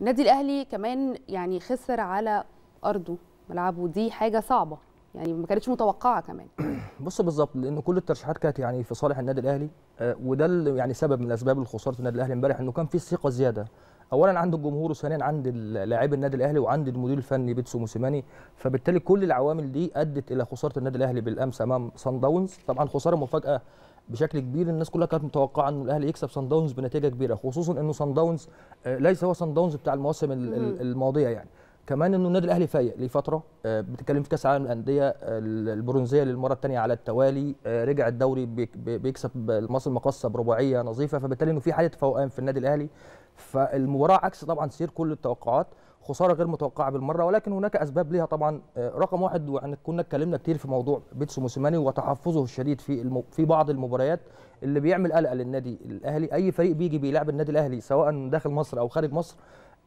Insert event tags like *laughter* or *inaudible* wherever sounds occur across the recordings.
النادي الاهلي كمان يعني خسر على ارضه ملعبه دي حاجه صعبه يعني ما كانتش متوقعه كمان *clears throat* بص بالظبط لان كل الترشيحات كانت يعني في صالح النادي الاهلي آه، وده وده يعني سبب من اسباب الخساره النادي الاهلي امبارح انه كان في ثقه زياده اولا عند الجمهور وثانيا عند لاعبي النادي الاهلي وعند المدير الفني بيتسو موسيماني فبالتالي كل العوامل دي ادت الى خساره النادي الاهلي بالامس امام سان داونز طبعا خساره مفاجاه بشكل كبير الناس كلها كانت متوقعه انه الاهلي يكسب سان داونز بنتيجه كبيره خصوصا انه سان آه، داونز ليس هو سان داونز بتاع المواسم الماضيه يعني كمان انه النادي الاهلي فايق لفتره آه، بتتكلم في كاس العالم الانديه البرونزيه للمره الثانيه على التوالي آه، رجع الدوري بيكسب مصر المقاصه برباعيه نظيفه فبالتالي انه في حاله فوقان في النادي الاهلي فالمباراه عكس طبعا سير كل التوقعات خساره غير متوقعه بالمره ولكن هناك اسباب ليها طبعا آه، رقم واحد وان كنا اتكلمنا كتير في موضوع بيتسو موسيماني وتحفظه الشديد في المو... في بعض المباريات اللي بيعمل قلق للنادي الاهلي اي فريق بيجي بيلعب النادي الاهلي سواء داخل مصر او خارج مصر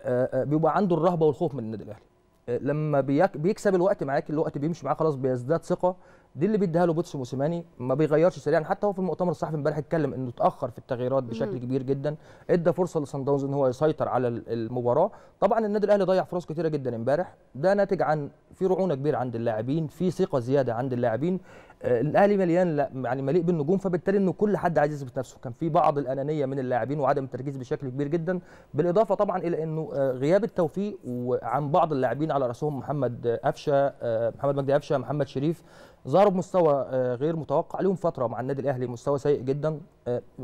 آه، آه، بيبقى عنده الرهبه والخوف من النادي الاهلي لما بيكسب الوقت معاك الوقت بيمشي معاه خلاص بيزداد ثقه دي اللي بيديها له بوتس موسيماني ما بيغيرش سريعا حتى هو في المؤتمر الصحفي امبارح اتكلم انه اتاخر في التغييرات بشكل كبير جدا ادى فرصه لصن داونز ان هو يسيطر على المباراه طبعا النادي الاهلي ضيع فرص كثيره جدا امبارح ده ناتج عن في رعونه كبيره عند اللاعبين في ثقه زياده عند اللاعبين الاهلي مليان لا يعني مليء بالنجوم فبالتالي انه كل حد عايز يثبت نفسه كان في بعض الانانيه من اللاعبين وعدم التركيز بشكل كبير جدا بالاضافه طبعا الى انه آه، غياب التوفيق عن بعض اللاعبين على راسهم محمد قفشه آه، محمد مجدي قفشه محمد شريف ظهروا بمستوى آه، غير متوقع لهم فتره مع النادي الاهلي مستوى سيء جدا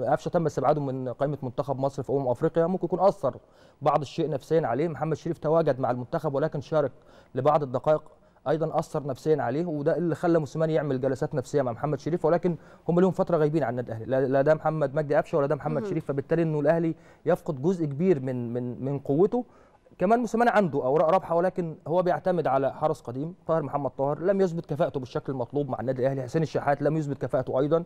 قفشه تم استبعاده من قائمه منتخب مصر في امم افريقيا ممكن يكون اثر بعض الشيء نفسيا عليه محمد شريف تواجد مع المنتخب ولكن شارك لبعض الدقائق ايضا اثر نفسيا عليه وده اللي خلى موسيماني يعمل جلسات نفسيه مع محمد شريف ولكن هم لهم فتره غايبين عن النادي الاهلي لا ده محمد مجدي قفشه ولا ده محمد شريف فبالتالي انه الاهلي يفقد جزء كبير من من من قوته كمان موسيماني عنده اوراق رابحه ولكن هو بيعتمد على حارس قديم طاهر محمد طاهر لم يثبت كفاءته بالشكل المطلوب مع النادي الاهلي حسين الشحات لم يثبت كفاءته ايضا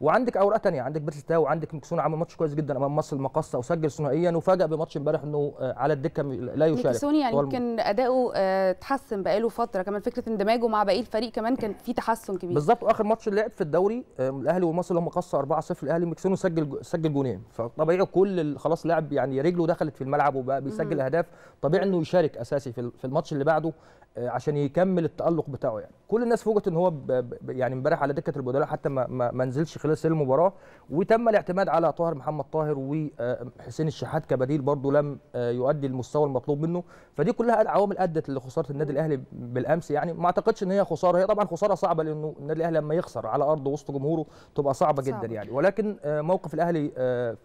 وعندك اوراق تانية عندك بيتل تاو وعندك ميكسون عمل ماتش كويس جدا امام مصر المقصه وسجل ثنائيا وفاجئ بماتش امبارح انه آه، على الدكه لا يشارك ميكسون يعني يمكن اداؤه آه، تحسن بقاله فتره كمان فكره اندماجه مع باقي الفريق كمان كان في تحسن كبير بالظبط واخر ماتش لعب في الدوري آه، الاهلي ومصر المقصه 4-0 الاهلي ميكسون سجل سجل جونين فطبيعي كل خلاص لاعب يعني رجله دخلت في الملعب وبقى بيسجل اهداف طبيعي انه يشارك اساسي في الماتش اللي بعده عشان يكمل التالق بتاعه يعني كل الناس فوجئت ان هو ب... ب... يعني امبارح على دكه البدلاء حتى ما, ما... نزلش خلال المباراه وتم الاعتماد على طاهر محمد طاهر وحسين آه، الشحات كبديل برضه لم آه، يؤدي المستوى المطلوب منه فدي كلها عوامل ادت لخساره النادي الاهلي بالامس يعني ما اعتقدش ان هي خساره هي طبعا خساره صعبه لانه النادي الاهلي لما يخسر على ارض وسط جمهوره تبقى صعبه, صعبة. جدا يعني ولكن آه، موقف الاهلي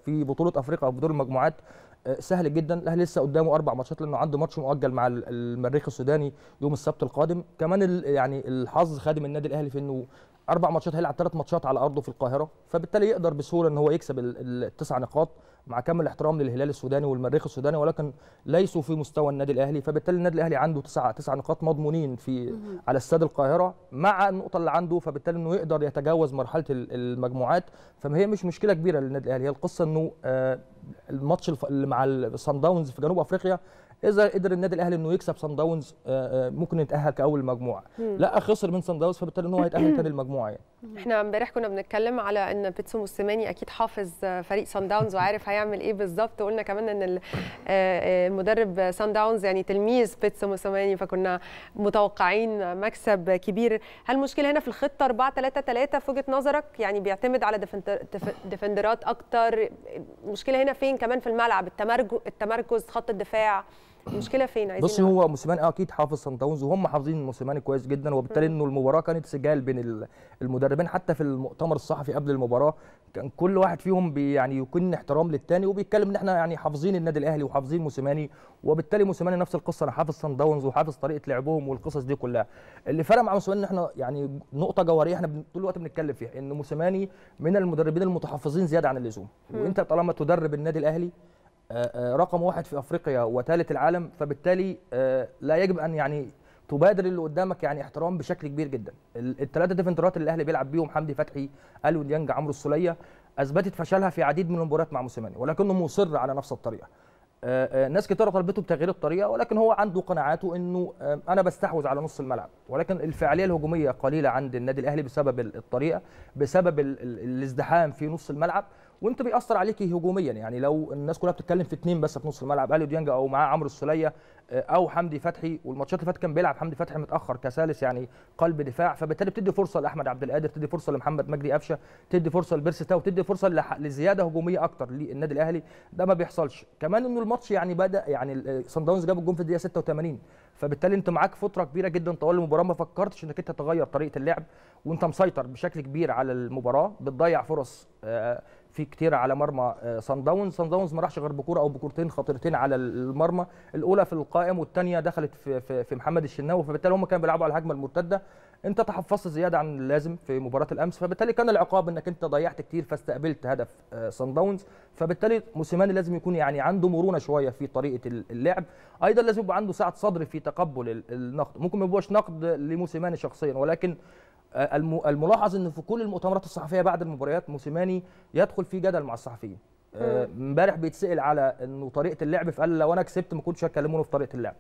في بطوله افريقيا او في دور المجموعات سهل جدا الاهلي لسه قدامه اربع ماتشات لانه عنده ماتش مؤجل مع المريخ السوداني يوم السبت القادم كمان يعني الحظ خادم النادي الاهلي في انه اربع ماتشات هيلعب ثلاث ماتشات على ارضه في القاهره فبالتالي يقدر بسهوله ان هو يكسب التسع نقاط مع كامل الاحترام للهلال السوداني والمريخ السوداني ولكن ليسوا في مستوى النادي الاهلي فبالتالي النادي الاهلي عنده تسع تسع نقاط مضمونين في على استاد القاهره مع النقطه اللي عنده فبالتالي انه يقدر يتجاوز مرحله المجموعات فهي مش مشكله كبيره للنادي الاهلي هي القصه انه آه، الماتش اللي مع صن داونز في جنوب افريقيا اذا قدر النادي الاهلي انه يكسب صن داونز آه، آه، ممكن يتاهل كاول مجموعه لا خسر من صن داونز فبالتالي ان هو هيتاهل تاني المجموعه يعني احنا امبارح كنا بنتكلم على ان بيتسو موسيماني اكيد حافظ فريق سان داونز وعارف هيعمل ايه بالظبط وقلنا كمان ان آه، آه، المدرب سان داونز يعني تلميذ بيتسو موسيماني فكنا متوقعين مكسب كبير هل المشكله هنا في الخطه 4 3 3 في وجهه نظرك يعني بيعتمد على ديفندرات اكتر المشكله هنا فين كمان في الملعب التمركز خط الدفاع المشكله فين عايزين بصي هو موسيماني اكيد حافظ سان داونز وهم حافظين موسيماني كويس جدا وبالتالي انه المباراه كانت سجال بين المدربين حتى في المؤتمر الصحفي قبل المباراه كان كل واحد فيهم يعني يكون احترام للتاني وبيتكلم ان احنا يعني حافظين النادي الاهلي وحافظين موسيماني وبالتالي موسيماني نفس القصه انا حافظ سان داونز وحافظ طريقه لعبهم والقصص دي كلها اللي فرق مع موسيماني ان احنا يعني نقطه جوهريه احنا طول الوقت بنتكلم فيها ان موسيماني من المدربين المتحفظين زياده عن اللزوم وانت طالما تدرب النادي الاهلي آه، آه، رقم واحد في افريقيا وثالث العالم فبالتالي آه، لا يجب ان يعني تبادر اللي قدامك يعني احترام بشكل كبير جدا الثلاثه ديفندرات اللي الاهلي بيلعب بيهم حمدي فتحي الو ديانج عمرو السوليه اثبتت فشلها في عديد من المباريات مع موسيماني ولكنه مصر على نفس الطريقه ناس كتير طلبته بتغيير الطريقه ولكن هو عنده قناعاته انه انا بستحوذ على نص الملعب ولكن الفعاليه الهجوميه قليله عند النادي الاهلي بسبب الطريقه بسبب الازدحام في نص الملعب وانت بيأثر عليك هجوميا يعني لو الناس كلها بتتكلم في اثنين بس في نص الملعب اليو ديانج او معاه عمرو السوليه آه، او حمدي فتحي والماتشات اللي فاتت كان بيلعب حمدي فتحي متاخر كثالث يعني قلب دفاع فبالتالي بتدي فرصه لاحمد عبد القادر تدي فرصه لمحمد مجدي قفشه تدي فرصه لبيرسي تاو تدي فرصه لزياده هجوميه اكتر للنادي الاهلي ده ما بيحصلش كمان انه الماتش يعني بدا يعني صن آه، داونز جاب الجون في الدقيقه 86 فبالتالي انت معاك فتره كبيره جدا طوال المباراه ما فكرتش انك انت تغير طريقه اللعب وانت مسيطر بشكل كبير على المباراه بتضيع فرص آه، في كتير على مرمى سان آه، داونز سان داونز ما راحش غير بكوره او بكورتين خطيرتين على المرمى الاولى في القائم والثانيه دخلت في, في, في محمد الشناوي فبالتالي هم كانوا بيلعبوا على الهجمه المرتده انت تحفظت زياده عن اللازم في مباراه الامس فبالتالي كان العقاب انك انت ضيعت كتير فاستقبلت هدف سان آه، داونز فبالتالي موسيماني لازم يكون يعني عنده مرونه شويه في طريقه اللعب ايضا لازم يبقى عنده سعه صدر في تقبل النقد ممكن ما يبقاش نقد لموسيماني شخصيا ولكن آه، الملاحظ ان في كل المؤتمرات الصحفيه بعد المباريات موسيماني يدخل في جدل مع الصحفيين آه، امبارح بيتسال على انه طريقه اللعب فقال لو انا كسبت ما كنتش هكلمونه في طريقه اللعب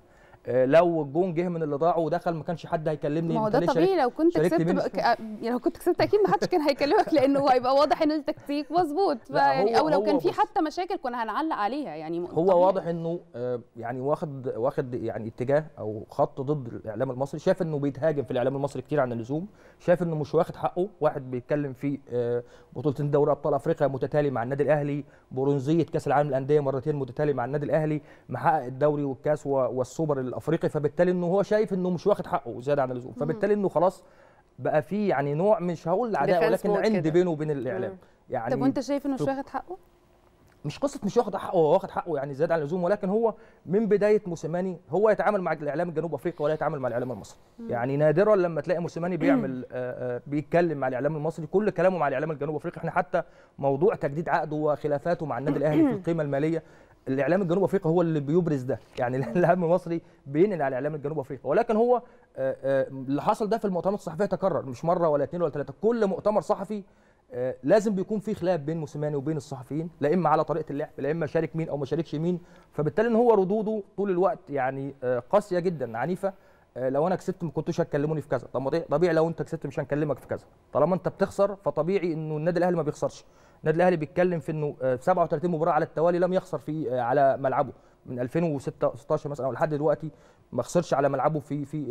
آه، لو الجون جه من اللي ضاعه ودخل ما كانش حد هيكلمني ما هو ده طبيعي لو كنت كسبت ب... ك... يعني لو كنت كسبت اكيد ما حدش كان هيكلمك لانه هيبقى واضح ان التكتيك مظبوط يعني او لو كان في حتى مشاكل كنا هنعلق عليها يعني هو طبيعي. واضح انه آه، يعني واخد واخد يعني اتجاه او خط ضد الاعلام المصري شاف انه بيتهاجم في الاعلام المصري كتير عن اللزوم شاف انه مش واخد حقه واحد بيتكلم في آه، بطولتين دوري ابطال افريقيا متتالي مع النادي الاهلي برونزيه كاس العالم للانديه مرتين متتالي مع النادي الاهلي محقق الدوري والكاس والسوبر الافريقي فبالتالي انه هو شايف انه مش واخد حقه زياده عن اللزوم فبالتالي انه خلاص بقى في يعني نوع مش هقول عداء ولكن عند بينه وبين الاعلام يعني طب وانت شايف انه مش واخد حقه؟ مش قصه مش واخد حقه هو واخد حقه يعني زياده عن اللزوم ولكن هو من بدايه موسيماني هو يتعامل مع الاعلام الجنوب افريقي ولا يتعامل مع الاعلام المصري يعني نادرا لما تلاقي موسيماني بيعمل *clears throat* آآ آه، آه، بيتكلم مع الاعلام المصري كل كلامه مع الاعلام الجنوب افريقي احنا حتى موضوع تجديد عقده وخلافاته مع النادي الاهلي في *clears throat* القيمه الماليه الاعلام الجنوب افريقي هو اللي بيبرز ده يعني *laughs* الاعلام المصري بينقل على الاعلام الجنوب افريقي ولكن هو آه، آه، اللي حصل ده في المؤتمرات الصحفيه تكرر مش مره ولا اثنين ولا ثلاثه كل مؤتمر صحفي آه، لازم بيكون في خلاف بين موسيماني وبين الصحفيين لا اما على طريقه اللعب لا اما شارك مين او ما شاركش مين فبالتالي ان هو ردوده طول الوقت يعني قاسيه جدا عنيفه لو انا كسبت ما كنتوش هتكلموني في كذا طب طبيعي لو انت كسبت مش هنكلمك في كذا طالما انت بتخسر فطبيعي انه النادي الاهلي ما بيخسرش النادي الاهلي بيتكلم في انه في آه، 37 مباراه على التوالي لم يخسر في آه، على ملعبه من 2016 مثلا او لحد دلوقتي ما خسرش على ملعبه في في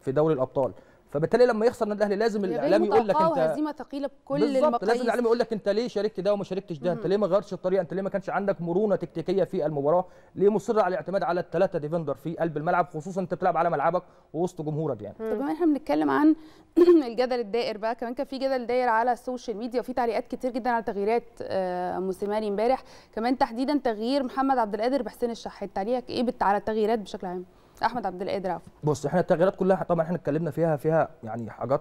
في دوري الابطال فبالتالي لما يخسر النادي الاهلي لازم الاعلام يقول لك انت هزيمه ثقيله بكل المقاييس لازم الاعلام يقول لك انت ليه شاركت ده وما شاركتش ده انت ليه ما غيرتش الطريقه انت ليه ما كانش عندك مرونه تكتيكيه في المباراه ليه مصر على الاعتماد على الثلاثه ديفندر في قلب الملعب خصوصا انت بتلعب على ملعبك ووسط جمهورك يعني طب احنا بنتكلم عن *clears throat* الجدل الدائر بقى كمان كان في جدل داير على السوشيال ميديا وفي تعليقات كتير جدا على تغييرات آه، موسيماني امبارح كمان تحديدا تغيير محمد عبد القادر بحسين الشحات تعليقك ايه على التغييرات بشكل عام احمد عبد القادر بص احنا التغييرات كلها طبعا احنا اتكلمنا فيها فيها يعني حاجات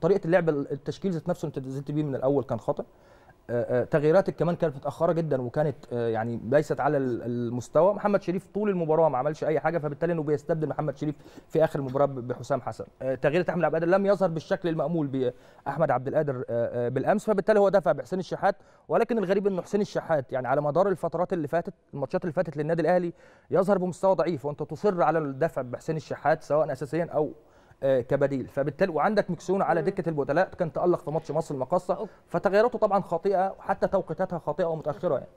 طريقه اللعب التشكيل ذات نفسه انت نزلت بيه من الاول كان خاطئ آه، آه، تغييراتك كمان كانت متاخره جدا وكانت آه، يعني ليست على المستوى محمد شريف طول المباراه ما عملش اي حاجه فبالتالي انه بيستبدل محمد شريف في اخر المباراه بحسام حسن تغيير احمد عبد القادر لم يظهر بالشكل المامول باحمد عبد القادر بالامس فبالتالي هو دفع بحسين الشحات ولكن الغريب ان حسين الشحات يعني على مدار الفترات اللي فاتت الماتشات اللي فاتت للنادي الاهلي يظهر بمستوى ضعيف وانت تصر على الدفع بحسين الشحات سواء اساسيا او آه، كبديل فبالتالي وعندك مكسون على دكه البدلاء كان تالق في ماتش مصر المقاصه فتغيراته طبعا خاطئه وحتى توقيتاتها خاطئه ومتاخره يعني